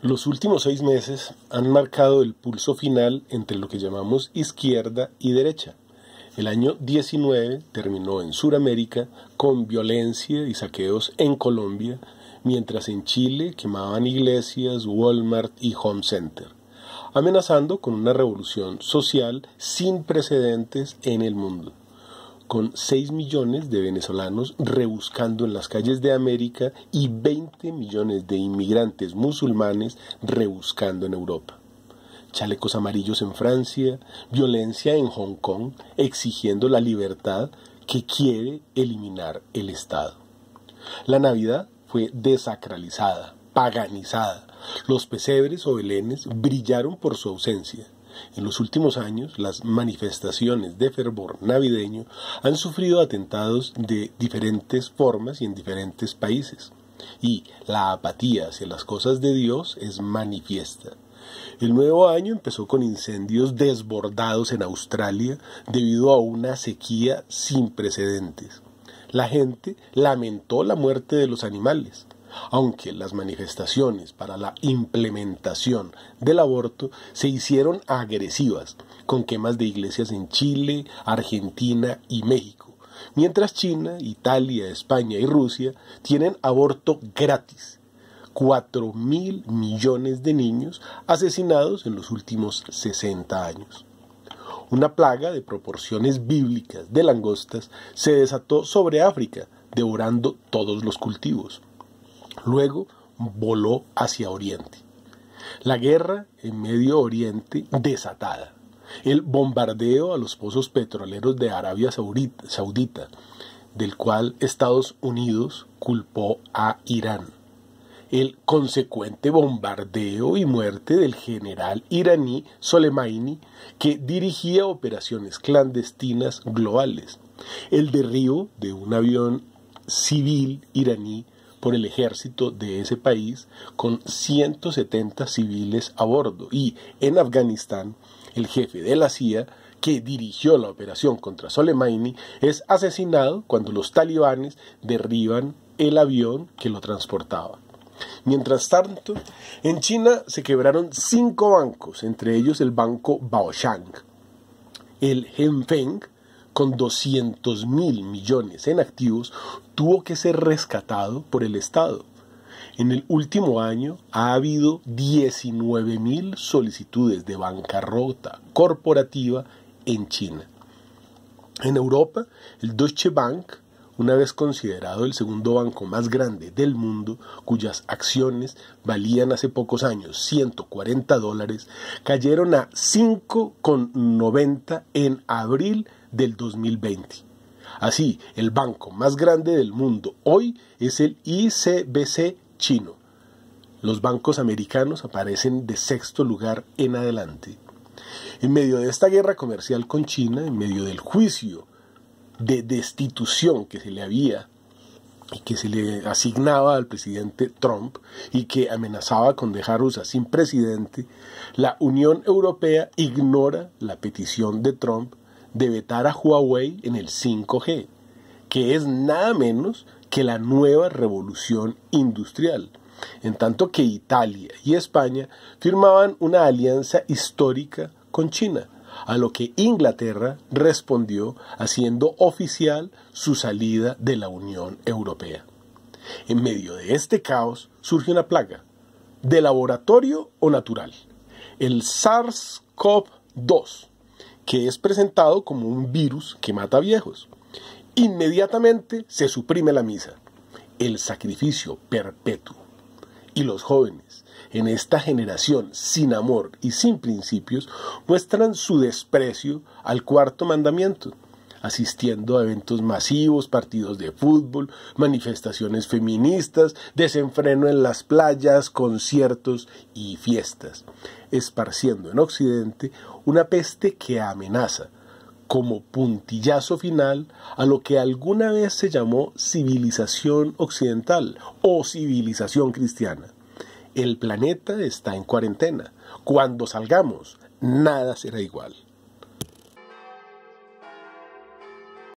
Los últimos seis meses han marcado el pulso final entre lo que llamamos izquierda y derecha. El año 19 terminó en Sudamérica con violencia y saqueos en Colombia, mientras en Chile quemaban iglesias, Walmart y Home Center, amenazando con una revolución social sin precedentes en el mundo con 6 millones de venezolanos rebuscando en las calles de América y 20 millones de inmigrantes musulmanes rebuscando en Europa. Chalecos amarillos en Francia, violencia en Hong Kong, exigiendo la libertad que quiere eliminar el Estado. La Navidad fue desacralizada, paganizada. Los pesebres o belenes brillaron por su ausencia en los últimos años, las manifestaciones de fervor navideño han sufrido atentados de diferentes formas y en diferentes países, y la apatía hacia las cosas de Dios es manifiesta. El nuevo año empezó con incendios desbordados en Australia debido a una sequía sin precedentes. La gente lamentó la muerte de los animales, aunque las manifestaciones para la implementación del aborto se hicieron agresivas, con quemas de iglesias en Chile, Argentina y México, mientras China, Italia, España y Rusia tienen aborto gratis. 4 mil millones de niños asesinados en los últimos 60 años una plaga de proporciones bíblicas de langostas se desató sobre África, devorando todos los cultivos. Luego voló hacia Oriente. La guerra en Medio Oriente desatada. El bombardeo a los pozos petroleros de Arabia Saudita, del cual Estados Unidos culpó a Irán. El consecuente bombardeo y muerte del general iraní Soleimani, que dirigía operaciones clandestinas globales. El derribo de un avión civil iraní por el ejército de ese país con 170 civiles a bordo. Y en Afganistán, el jefe de la CIA, que dirigió la operación contra Soleimani, es asesinado cuando los talibanes derriban el avión que lo transportaba. Mientras tanto, en China se quebraron cinco bancos, entre ellos el banco Baoshang, el Hengfeng con 200 mil millones en activos tuvo que ser rescatado por el Estado. En el último año ha habido 19 mil solicitudes de bancarrota corporativa en China. En Europa, el Deutsche Bank una vez considerado el segundo banco más grande del mundo, cuyas acciones valían hace pocos años 140 dólares, cayeron a 5,90 en abril del 2020. Así, el banco más grande del mundo hoy es el ICBC chino. Los bancos americanos aparecen de sexto lugar en adelante. En medio de esta guerra comercial con China, en medio del juicio de destitución que se le había y que se le asignaba al presidente Trump y que amenazaba con dejar Rusia sin presidente, la Unión Europea ignora la petición de Trump de vetar a Huawei en el 5G, que es nada menos que la nueva revolución industrial, en tanto que Italia y España firmaban una alianza histórica con China, a lo que Inglaterra respondió haciendo oficial su salida de la Unión Europea. En medio de este caos surge una plaga, de laboratorio o natural, el SARS-CoV-2, que es presentado como un virus que mata viejos. Inmediatamente se suprime la misa, el sacrificio perpetuo y los jóvenes en esta generación sin amor y sin principios muestran su desprecio al cuarto mandamiento, asistiendo a eventos masivos, partidos de fútbol, manifestaciones feministas, desenfreno en las playas, conciertos y fiestas, esparciendo en Occidente una peste que amenaza como puntillazo final a lo que alguna vez se llamó civilización occidental o civilización cristiana. El planeta está en cuarentena. Cuando salgamos, nada será igual.